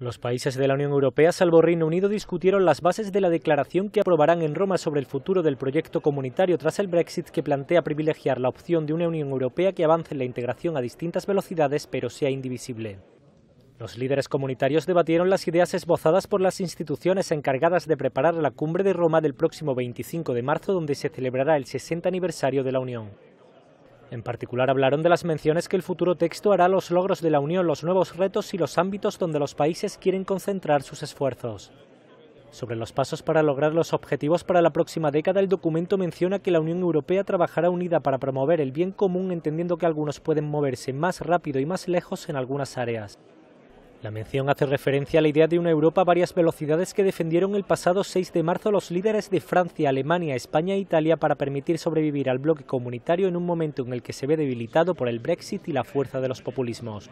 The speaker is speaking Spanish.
Los países de la Unión Europea, salvo Reino Unido, discutieron las bases de la declaración que aprobarán en Roma sobre el futuro del proyecto comunitario tras el Brexit que plantea privilegiar la opción de una Unión Europea que avance en la integración a distintas velocidades pero sea indivisible. Los líderes comunitarios debatieron las ideas esbozadas por las instituciones encargadas de preparar la cumbre de Roma del próximo 25 de marzo, donde se celebrará el 60 aniversario de la Unión. En particular hablaron de las menciones que el futuro texto hará los logros de la Unión, los nuevos retos y los ámbitos donde los países quieren concentrar sus esfuerzos. Sobre los pasos para lograr los objetivos para la próxima década, el documento menciona que la Unión Europea trabajará unida para promover el bien común, entendiendo que algunos pueden moverse más rápido y más lejos en algunas áreas. La mención hace referencia a la idea de una Europa a varias velocidades que defendieron el pasado 6 de marzo los líderes de Francia, Alemania, España e Italia para permitir sobrevivir al bloque comunitario en un momento en el que se ve debilitado por el Brexit y la fuerza de los populismos.